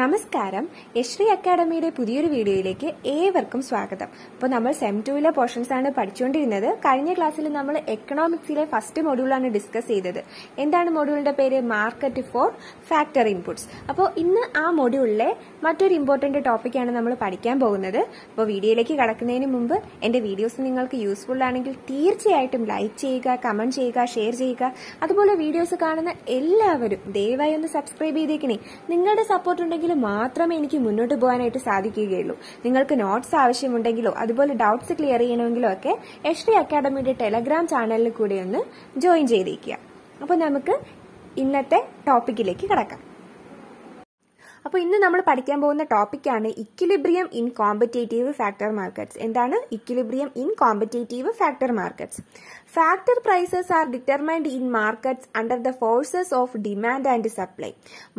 നമസ്കാരം യശ്രീ അക്കാഡമിയുടെ പുതിയൊരു വീഡിയോയിലേക്ക് ഏവർക്കും സ്വാഗതം അപ്പോൾ നമ്മൾ സെം ടുവിലെ പോർഷൻസ് ആണ് പഠിച്ചുകൊണ്ടിരുന്നത് കഴിഞ്ഞ ക്ലാസ്സിൽ നമ്മൾ എക്കണോമിക്സിലെ ഫസ്റ്റ് മൊഡ്യൂളാണ് ഡിസ്കസ് ചെയ്തത് എന്താണ് മൊഡ്യൂളിന്റെ പേര് മാർക്കറ്റ് ഫോർ ഫാക്ടർ ഇൻപുട്സ് അപ്പോൾ ഇന്ന് ആ മൊഡ്യൂളിലെ മറ്റൊരു ഇമ്പോർട്ടന്റ് ടോപ്പിക്കാണ് നമ്മൾ പഠിക്കാൻ പോകുന്നത് അപ്പോൾ വീഡിയോയിലേക്ക് കടക്കുന്നതിന് മുമ്പ് എൻ്റെ വീഡിയോസ് നിങ്ങൾക്ക് യൂസ്ഫുൾ ആണെങ്കിൽ തീർച്ചയായിട്ടും ലൈക്ക് ചെയ്യുക കമന്റ് ചെയ്യുക ഷെയർ ചെയ്യുക അതുപോലെ വീഡിയോസ് കാണുന്ന എല്ലാവരും ദയവായി ഒന്ന് സബ്സ്ക്രൈബ് ചെയ്തേക്കണേ നിങ്ങളുടെ സപ്പോർട്ട് ഉണ്ടെങ്കിൽ മാത്രമേ എനിക്ക് മുന്നോട്ട് പോകാനായിട്ട് സാധിക്കുകയുള്ളൂ നിങ്ങൾക്ക് നോട്ട്സ് ആവശ്യമുണ്ടെങ്കിലോ അതുപോലെ ഡൗട്ട്സ് ക്ലിയർ ചെയ്യണമെങ്കിലോ ഒക്കെ എസ് ഡി അക്കാഡമിയുടെ ടെലഗ്രാം ചാനലിൽ കൂടി ഒന്ന് ജോയിൻ ചെയ്തിരിക്കുക അപ്പോൾ നമുക്ക് ഇന്നത്തെ ടോപ്പിക്കിലേക്ക് കിടക്കാം അപ്പോൾ ഇന്ന് നമ്മൾ പഠിക്കാൻ പോകുന്ന ടോപ്പിക്കാണ് equilibrium in competitive factor markets എന്താണ് equilibrium in competitive factor markets factor prices are determined in markets under the forces of demand and supply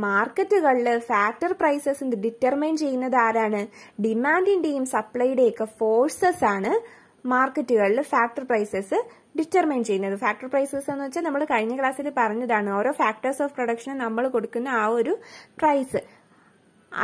മാർക്കറ്റുകളിൽ ഫാക്ടർ പ്രൈസസ് ഡിറ്റർമൈൻ ചെയ്യുന്നത് ആരാണ് ഡിമാൻഡിന്റെയും സപ്ലൈയുടെയൊക്കെ ഫോഴ്സസ് ആണ് മാർക്കറ്റുകളിൽ ഫാക്ടർ പ്രൈസസ് ഡിറ്റർമൈൻ ചെയ്യുന്നത് ഫാക്ടർ പ്രൈസസ് എന്ന് വെച്ചാൽ നമ്മൾ കഴിഞ്ഞ ക്ലാസ്സിൽ പറഞ്ഞതാണ് ഓരോ ഫാക്ടേഴ്സ് ഓഫ് പ്രൊഡക്ഷന് നമ്മൾ കൊടുക്കുന്ന ആ ഒരു പ്രൈസ്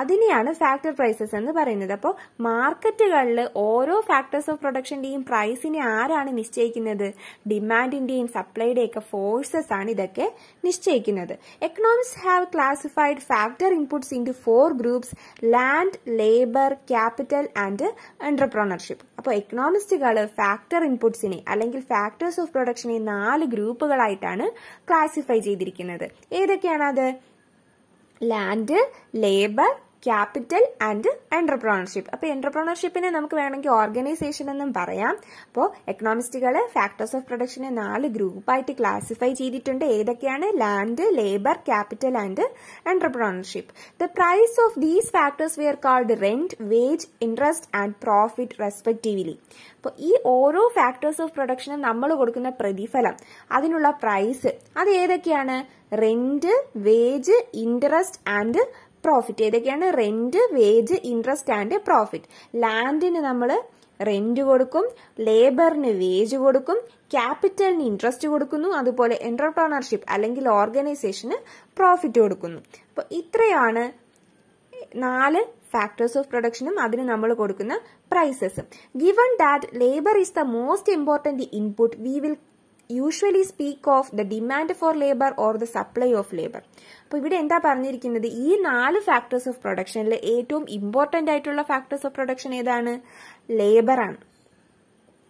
അതിനെയാണ് ഫാക്ടർ പ്രൈസസ് എന്ന് പറയുന്നത് അപ്പോൾ മാർക്കറ്റുകളിൽ ഓരോ ഫാക്ടേഴ്സ് ഓഫ് പ്രൊഡക്ഷന്റെയും പ്രൈസിനെ ആരാണ് നിശ്ചയിക്കുന്നത് ഡിമാൻഡിന്റെയും സപ്ലൈയുടെയും ഫോഴ്സസ് ആണ് ഇതൊക്കെ നിശ്ചയിക്കുന്നത് economics have classified factor inputs in four groups land labour capital and entrepreneurship അപ്പോൾ എക്കണോമിസ്റ്റുകൾ ഫാക്ടർ ഇൻപുട്സിനെ അല്ലെങ്കിൽ ഫാക്ടേഴ്സ് ഓഫ് പ്രൊഡക്ഷനെ നാല് ഗ്രൂപ്പുകളായിട്ടാണ് ക്ലാസിഫൈ ചെയ്തിരിക്കുന്നത് ഏതൊക്കെയാണത് land, labor, capital and entrepreneurship അപ്പോൾ എന്റർപ്രണർഷിപ്പിനെ നമുക്ക് വേണമെങ്കിൽ ഓർഗനൈസേഷൻ എന്നും പറയാം അപ്പോൾ എക്കണോമിസ്റ്റുകൾ ഫാക്ടേഴ്സ് ഓഫ് പ്രൊഡക്ഷനെ നാല് ഗ്രൂപ്പായിട്ട് ക്ലാസിഫൈ ചെയ്തിട്ടുണ്ട് ഏതൊക്കെയാണ് land labour capital and entrepreneurship the price of these factors were called rent wage interest and profit respectively അപ്പോൾ ഈ ഓരോ ഫാക്ടേഴ്സ് ഓഫ് പ്രൊഡക്ഷനും നമ്മൾ കൊടുക്കുന്ന പ്രതിഫലം അതിനുള്ള പ്രൈസ് അത് ഏതൊക്കെയാണ് rent wage interest and profit ഏതൊക്കെയാണ് rent wage interest and profit ലാൻഡിന് നമ്മൾ റെന്റ് കൊടുക്കും ലേബറിന് വേജ് കൊടുക്കും ക്യാപിറ്റലിന് ഇൻട്രസ്റ്റ് കൊടുക്കുന്നു അതുപോലെ എന്റർപ്രണർഷിപ്പ് അല്ലെങ്കിൽ ഓർഗനൈസേഷന് പ്രോഫിറ്റ് കൊടുക്കുന്നു അപ്പൊ ഇത്രയാണ് നാല് ഫാക്ടേഴ്സ് ഓഫ് പ്രൊഡക്ഷനും അതിന് നമ്മൾ കൊടുക്കുന്ന പ്രൈസസും given that labour is the most important input we will usually speak of the demand for labour or the supply of labour അപ്പോൾ ഇവിടെ എന്താ പറഞ്ഞിരിക്കുന്നത് ഈ നാല് ഫാക്ടേഴ്സ് ഓഫ് പ്രൊഡക്ഷനിൽ ഏറ്റവും ഇമ്പോർട്ടന്റ് ആയിട്ടുള്ള ഫാക്ടേഴ്സ് ഓഫ് പ്രൊഡക്ഷൻ ഏതാണ് ലേബറാണ്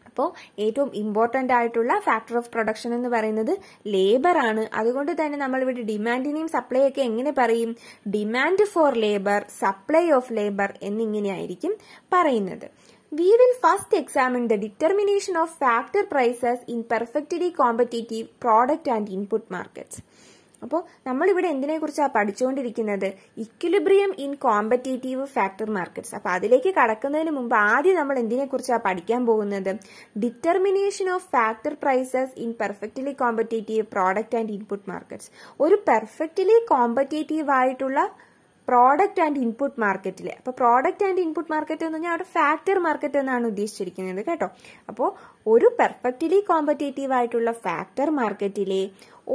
അപ്പോൾ ഏറ്റവും ഇമ്പോർട്ടന്റ് ആയിട്ടുള്ള ഫാക്ടർ ഓഫ് പ്രൊഡക്ഷൻ എന്ന് പറയുന്നത് ലേബർ ആണ് അതുകൊണ്ട് തന്നെ നമ്മൾ ഇവിടെ ഡിമാൻഡിനെയും സപ്ലൈ ഒക്കെ എങ്ങനെ പറയും demand for labour supply of labour എന്നിങ്ങനെയായിരിക്കും പറയുന്നത് We will first examine the determination of factor prices in perfectly competitive product and input markets. അപ്പോൾ നമ്മളിവിടെ കുറിച്ചാണ് പഠിച്ചുകൊണ്ടിരിക്കുന്നത് equilibrium in competitive factor markets അപ്പോൾ അതിലേക്ക് കടക്കുന്നതിന് മുമ്പ് ആദ്യം നമ്മൾ എന്തിനെ കുറിച്ചാണ് പഠിക്കാൻ പോകുന്നത് determination of factor prices in perfectly competitive product and input markets ഒരു പെർഫെക്റ്റ്ലി കോമ്പറ്റേറ്റീവ് ആയിട്ടുള്ള പ്രോഡക്റ്റ് ആൻഡ് ഇൻപുട്ട് മാർക്കറ്റിൽ അപ്പൊ പ്രോഡക്റ്റ് ആൻഡ് ഇൻപുട്ട് മാർക്കറ്റ് എന്ന് പറഞ്ഞാൽ അവിടെ ഫാക്ടർ മാർക്കറ്റ് എന്നാണ് ഉദ്ദേശിച്ചിരിക്കുന്നത് കേട്ടോ അപ്പോൾ ഒരു പെർഫെക്റ്റ്ലി കോമ്പറ്റേറ്റീവ് ആയിട്ടുള്ള ഫാക്ടർ മാർക്കറ്റിലെ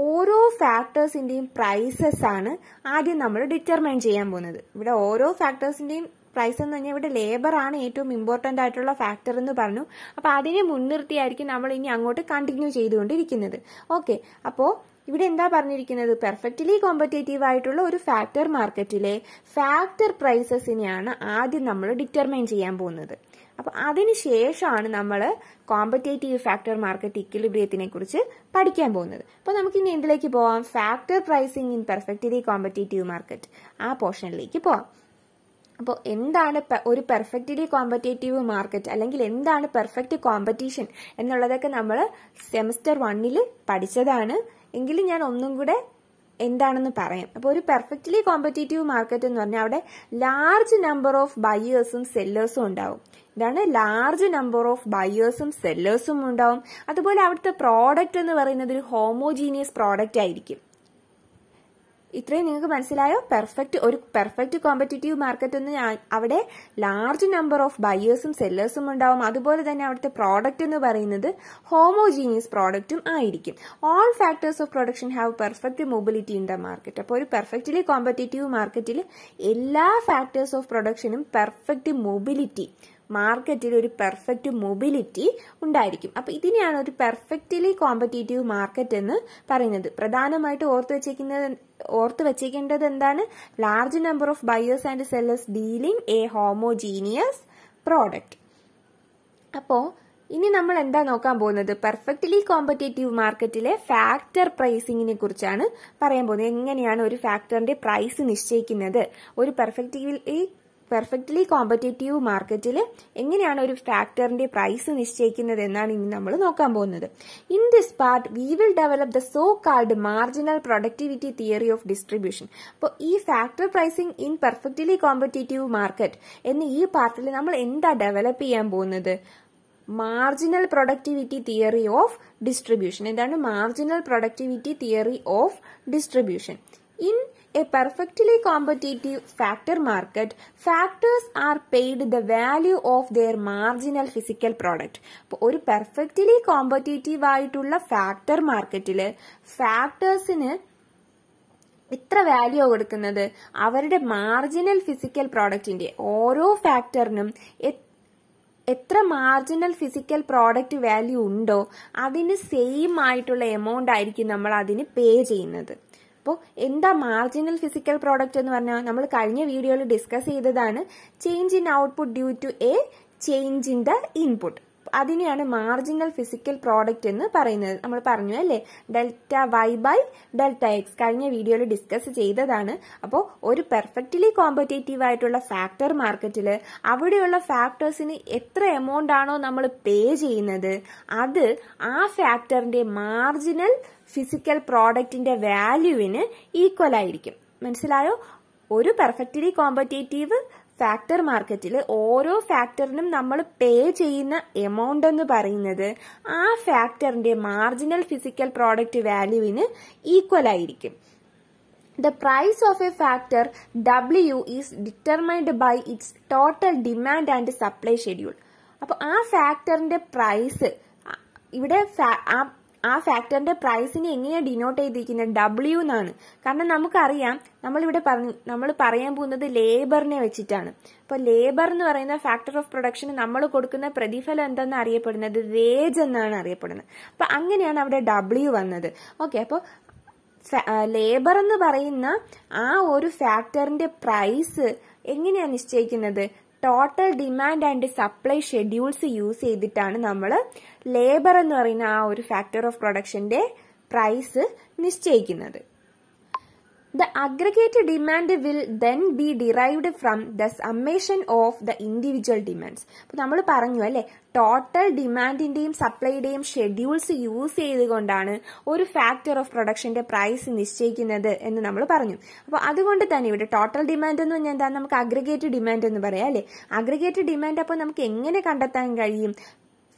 ഓരോ ഫാക്ടേഴ്സിന്റെയും പ്രൈസസ് ആണ് ആദ്യം നമ്മൾ ഡിറ്റർമൈൻ ചെയ്യാൻ പോകുന്നത് ഇവിടെ ഓരോ ഫാക്ടേഴ്സിന്റെയും പ്രൈസ് എന്ന് പറഞ്ഞാൽ ഇവിടെ ലേബർ ആണ് ഏറ്റവും ഇമ്പോർട്ടന്റ് ആയിട്ടുള്ള ഫാക്ടർ എന്ന് പറഞ്ഞു അപ്പൊ അതിനെ മുൻനിർത്തിയായിരിക്കും നമ്മൾ ഇനി അങ്ങോട്ട് കണ്ടിന്യൂ ചെയ്തുകൊണ്ടിരിക്കുന്നത് ഓക്കെ അപ്പോ ഇവിടെ എന്താ പറഞ്ഞിരിക്കുന്നത് പെർഫെക്റ്റ്ലി കോമ്പറ്റേറ്റീവ് ആയിട്ടുള്ള ഒരു ഫാക്ടർ മാർക്കറ്റിലെ ഫാക്ടർ പ്രൈസസിനെയാണ് ആദ്യം നമ്മൾ ഡിറ്റർമൈൻ ചെയ്യാൻ പോകുന്നത് അപ്പോൾ അതിനുശേഷമാണ് നമ്മൾ കോമ്പറ്റേറ്റീവ് ഫാക്ടർ മാർക്കറ്റ് ഇക്വിലിബ്രിയത്തിനെ കുറിച്ച് പഠിക്കാൻ പോകുന്നത് അപ്പോൾ ഇനി എന്തിലേക്ക് പോവാം factor pricing in perfectly competitive market ആ പോർഷനിലേക്ക് പോവാം അപ്പോൾ എന്താണ് ഒരു പെർഫെക്റ്റ്ലി കോമ്പറ്റേറ്റീവ് മാർക്കറ്റ് അല്ലെങ്കിൽ എന്താണ് പെർഫെക്റ്റ് കോമ്പറ്റീഷൻ എന്നുള്ളതൊക്കെ നമ്മൾ സെമിസ്റ്റർ വണ്ണിൽ പഠിച്ചതാണ് എങ്കിലും ഞാൻ ഒന്നും കൂടെ എന്താണെന്ന് പറയാം അപ്പോൾ ഒരു പെർഫെക്റ്റ്ലി കോമ്പറ്റേറ്റീവ് മാർക്കറ്റ് എന്ന് പറഞ്ഞാൽ അവിടെ ലാർജ് നമ്പർ ഓഫ് ബയേഴ്സും സെല്ലേഴ്സും ഉണ്ടാവും ഇതാണ് ലാർജ് നമ്പർ ഓഫ് ബയേഴ്സും സെല്ലേഴ്സും ഉണ്ടാവും അതുപോലെ അവിടുത്തെ പ്രോഡക്റ്റ് എന്ന് പറയുന്നത് ഒരു ഹോമോജീനിയസ് പ്രോഡക്റ്റ് ആയിരിക്കും ഇത്രയും നിങ്ങൾക്ക് മനസ്സിലായോ പെർഫെക്റ്റ് ഒരു പെർഫെക്റ്റ് കോമ്പറ്റേറ്റീവ് മാർക്കറ്റ് എന്ന് അവിടെ ലാർജ് നമ്പർ ഓഫ് ബയേഴ്സും സെല്ലേഴ്സും ഉണ്ടാവും അതുപോലെ തന്നെ അവിടുത്തെ പ്രോഡക്റ്റ് എന്ന് പറയുന്നത് ഹോമോജീനിയസ് പ്രോഡക്റ്റും ആയിരിക്കും all factors of production have perfect mobility in the market അപ്പോൾ ഒരു പെർഫെക്റ്റ്ലി കോമ്പറ്റേറ്റീവ് മാർക്കറ്റിൽ എല്ലാ ഫാക്ടേഴ്സ് ഓഫ് പ്രൊഡക്ഷനും പെർഫെക്റ്റ് മൊബിലിറ്റി മാർക്കറ്റിൽ ഒരു പെർഫെക്റ്റ് മൊബിലിറ്റി ഉണ്ടായിരിക്കും അപ്പോൾ ഇതിനെയാണ് ഒരു പെർഫെക്റ്റ്ലി കോമ്പറ്റേറ്റീവ് മാർക്കറ്റ് എന്ന് പറയുന്നത് പ്രധാനമായിട്ട് ഓർത്തു വെച്ചേക്കുന്നത് ഓർത്ത് വെച്ചേക്കേണ്ടത് എന്താണ് large number of buyers and sellers dealing a homogeneous product അപ്പോ ഇനി നമ്മൾ എന്താ നോക്കാൻ പോകുന്നത് പെർഫെക്റ്റ്ലി കോമ്പറ്റേറ്റീവ് മാർക്കറ്റിലെ ഫാക്ടർ പ്രൈസിങ്ങിനെ കുറിച്ചാണ് പറയാൻ പോകുന്നത് എങ്ങനെയാണ് ഒരു ഫാക്ടറിന്റെ പ്രൈസ് നിശ്ചയിക്കുന്നത് ഒരു പെർഫെക്റ്റ്ലി പെർഫെക്റ്റ്ലി കോമ്പറ്റേറ്റീവ് മാർക്കറ്റിൽ എങ്ങനെയാണ് ഒരു ഫാക്ടറിന്റെ പ്രൈസ് നിശ്ചയിക്കുന്നത് എന്നാണ് ഇനി നമ്മൾ നോക്കാൻ പോകുന്നത് in this part we will develop the so called marginal productivity theory of distribution അപ്പോൾ ഈ factor pricing in perfectly competitive market എന്ന ഈ പാർട്ടിൽ നമ്മൾ എന്താ ഡെവലപ്പ് ചെയ്യാൻ പോകുന്നത് marginal productivity theory of distribution എന്താണ് marginal productivity theory of distribution in a perfectly competitive factor market, factors are paid the value of their marginal physical product. അപ്പോൾ ഒരു പെർഫെക്റ്റ്ലി കോമ്പറ്റേറ്റീവ് ആയിട്ടുള്ള ഫാക്ടർ മാർക്കറ്റിൽ ഫാക്ടേഴ്സിന് ഇത്ര വാല്യൂ കൊടുക്കുന്നത് അവരുടെ മാർജിനൽ ഫിസിക്കൽ പ്രോഡക്റ്റിന്റെ ഓരോ ഫാക്ടറിനും എത്ര മാർജിനൽ ഫിസിക്കൽ പ്രോഡക്റ്റ് വാല്യൂ ഉണ്ടോ അതിന് സെയിം ആയിട്ടുള്ള എമൗണ്ട് ആയിരിക്കും നമ്മൾ അതിന് പേ ചെയ്യുന്നത് അപ്പോൾ എന്താ മാർജിനൽ ഫിസിക്കൽ പ്രോഡക്റ്റ് എന്ന് പറഞ്ഞാൽ നമ്മൾ കഴിഞ്ഞ വീഡിയോയിൽ ഡിസ്കസ് ചെയ്തതാണ് change in output due to a change in the input അതിനെയാണ് മാർജിനൽ ഫിസിക്കൽ പ്രോഡക്റ്റ് എന്ന് പറയുന്നത് നമ്മൾ പറഞ്ഞു അല്ലേ delta Y by delta X കഴിഞ്ഞ വീഡിയോയിൽ ഡിസ്കസ് ചെയ്തതാണ് അപ്പോൾ ഒരു പെർഫെക്റ്റ്ലി കോമ്പറ്റേറ്റീവ് ആയിട്ടുള്ള ഫാക്ടർ മാർക്കറ്റിൽ അവിടെയുള്ള ഫാക്ടേഴ്സിന് എത്ര എമൗണ്ട് ആണോ നമ്മൾ പേ ചെയ്യുന്നത് അത് ആ ഫാക്ടറിന്റെ മാർജിനൽ ഫിസിക്കൽ പ്രോഡക്റ്റിന്റെ വാല്യൂവിന് ഈക്വൽ ആയിരിക്കും മനസ്സിലായോ ഒരു പെർഫെക്റ്റ്ലി കോമ്പറ്റേറ്റീവ് ഫാക്ടർ മാർക്കറ്റിൽ ഓരോ ഫാക്ടറിനും നമ്മൾ പേ ചെയ്യുന്ന എമൗണ്ട് എന്ന് പറയുന്നത് ആ ഫാക്ടറിന്റെ മാർജിനൽ ഫിസിക്കൽ പ്രോഡക്റ്റ് വാല്യൂവിന് ഈക്വൽ ആയിരിക്കും the price of a factor W is determined by its total demand and supply schedule അപ്പോൾ ആ ഫാക്ടറിന്റെ പ്രൈസ് ഇവിടെ ആ ആ ഫാക്ടറിന്റെ പ്രൈസിനെ എങ്ങനെയാണ് ഡിനോട്ട് ചെയ്തിരിക്കുന്നത് ഡബ്ല്യൂ എന്നാണ് കാരണം നമുക്കറിയാം നമ്മളിവിടെ പറഞ്ഞു നമ്മൾ പറയാൻ പോകുന്നത് ലേബറിനെ വെച്ചിട്ടാണ് അപ്പോൾ ലേബർ എന്ന് പറയുന്ന ഫാക്ടർ ഓഫ് പ്രൊഡക്ഷന് നമ്മൾ കൊടുക്കുന്ന പ്രതിഫലം എന്തെന്ന് അറിയപ്പെടുന്നത് വേജ് എന്നാണ് അറിയപ്പെടുന്നത് അപ്പൊ അങ്ങനെയാണ് അവിടെ ഡബ്ല്യൂ വന്നത് ഓക്കെ അപ്പോൾ ലേബർ എന്ന് പറയുന്ന ആ ഒരു ഫാക്ടറിന്റെ പ്രൈസ് എങ്ങനെയാണ് നിശ്ചയിക്കുന്നത് total demand and supply schedules use ചെയ്തിട്ടാണ് നമ്മൾ ലേബർ എന്ന് പറയുന്ന ആ ഒരു ഫാക്ടർ ഓഫ് പ്രൊഡക്ഷന്റെ പ്രൈസ് നിശ്ചയിക്കുന്നത് the aggregated demand will then be derived from the summation of the individual demands അപ്പോൾ നമ്മൾ പറഞ്ഞു അല്ലേ ടോട്ടൽ ഡിമാൻഡിന്റെയും സപ്ലൈയുടെയും ഷെഡ്യൂൾസ് യൂസ് ചെയ്തുകൊണ്ടാണ് ഒരു ഫാക്ടർ ഓഫ് പ്രൊഡക്ഷന്റെ പ്രൈസ് നിശ്ചയിക്കുന്നത് എന്ന് നമ്മൾ പറഞ്ഞു അപ്പോൾ അതുകൊണ്ട് തന്നെ ഇവിടെ ടോട്ടൽ ഡിമാൻഡ് എന്ന് പറഞ്ഞാൽ എന്താ നമുക്ക് അഗ്രഗേറ്റ് ഡിമാൻഡ് എന്ന് പറയാം അല്ലേ അഗ്രഗേറ്റ് ഡിമാൻഡ് അപ്പോൾ നമുക്ക് എങ്ങനെ കണ്ടെത്താൻ കഴിയും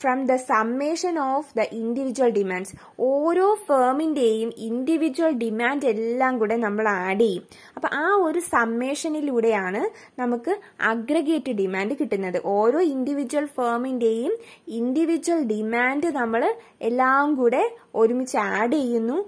from the summation of the individual demands ഓരോ ഫേമിൻ്റെയും ഇൻഡിവിജ്വൽ ഡിമാൻഡ് എല്ലാം കൂടെ നമ്മൾ ആഡ് ചെയ്യും അപ്പോൾ ആ ഒരു സമ്മേഷനിലൂടെയാണ് നമുക്ക് അഗ്രഗേറ്റ് ഡിമാൻഡ് കിട്ടുന്നത് ഓരോ ഇൻഡിവിജ്വൽ ഫേമിൻ്റെയും ഇൻഡിവിജ്വൽ ഡിമാൻഡ് നമ്മൾ എല്ലാം കൂടെ ഒരുമിച്ച് ആഡ് ചെയ്യുന്നു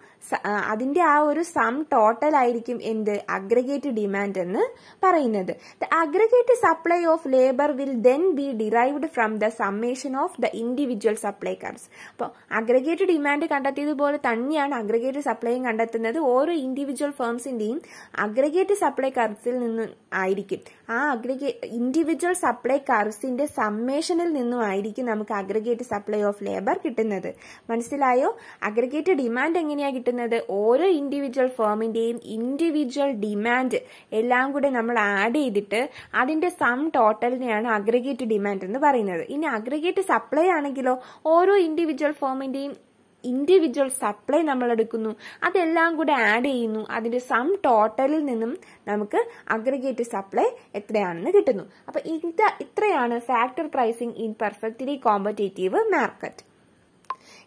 അതിന്റെ ആ ഒരു സം ടോട്ടൽ ആയിരിക്കും എന്ത് അഗ്രഗേറ്റ് ഡിമാൻഡ് എന്ന് പറയുന്നത് the aggregate supply of labour will then be derived from the summation of the individual സപ്ലൈക്കാർസ് അപ്പോൾ അഗ്രഗേറ്റ് ഡിമാൻഡ് കണ്ടെത്തിയതുപോലെ തന്നെയാണ് അഗ്രഗേറ്റ് സപ്ലൈയും കണ്ടെത്തുന്നത് ഓരോ ഇൻഡിവിജ്വൽ ഫേംസിന്റെയും അഗ്രഗേറ്റ് സപ്ലൈക്കാർസിൽ നിന്ന് ആയിരിക്കും ആ അഗ്രഗേ ഇൻഡിവിജ്വൽ സപ്ലൈക്കാർസിന്റെ സമ്മേഷനിൽ നിന്നും ആയിരിക്കും നമുക്ക് അഗ്രഗേറ്റ് സപ്ലൈ ഓഫ് ലേബർ കിട്ടുന്നത് മനസ്സിലായോ അഗ്രഗേറ്റ് ഡിമാൻഡ് എങ്ങനെയാണ് കിട്ടുന്നത് ഓരോ ഇൻഡിവിജ്വൽ ഫേമിന്റെയും ഇൻഡിവിജ്വൽ ഡിമാൻഡ് എല്ലാം കൂടെ നമ്മൾ ആഡ് ചെയ്തിട്ട് അതിന്റെ സം ടോട്ടലിനെയാണ് അഗ്രഗേറ്റ് ഡിമാൻഡ് എന്ന് പറയുന്നത് ഇനി അഗ്രഗേറ്റ് സപ്ലൈ ആണെങ്കിലോ ഓരോ ഇൻഡിവിജ്വൽ ഫേമിന്റെയും ഇൻഡിവിജ്വൽ സപ്ലൈ നമ്മൾ എടുക്കുന്നു അതെല്ലാം കൂടെ ആഡ് ചെയ്യുന്നു അതിന്റെ സം ടോട്ടലിൽ നിന്നും നമുക്ക് അഗ്രഗേറ്റ് സപ്ലൈ എത്രയാണെന്ന് കിട്ടുന്നു അപ്പൊ ഇത്രയാണ് factor pricing in perfectly competitive market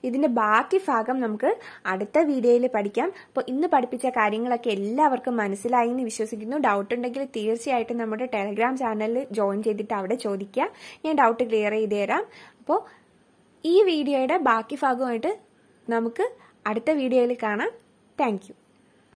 ഇതിന്റെ ബാക്കി ഭാഗം നമുക്ക് അടുത്ത വീഡിയോയിൽ പഠിക്കാം അപ്പോൾ ഇന്ന് പഠിപ്പിച്ച കാര്യങ്ങളൊക്കെ എല്ലാവർക്കും മനസ്സിലായി എന്ന് വിശ്വസിക്കുന്നു ഡൗട്ട് ഉണ്ടെങ്കിൽ തീർച്ചയായിട്ടും നമ്മുടെ ടെലഗ്രാം ചാനലിൽ ജോയിൻ ചെയ്തിട്ട് അവിടെ ചോദിക്കുക ഞാൻ ഡൗട്ട് ക്ലിയർ ചെയ്ത് തരാം അപ്പോൾ ഈ വീഡിയോയുടെ ബാക്കി ഭാഗമായിട്ട് നമുക്ക് അടുത്ത വീഡിയോയിൽ കാണാം താങ്ക്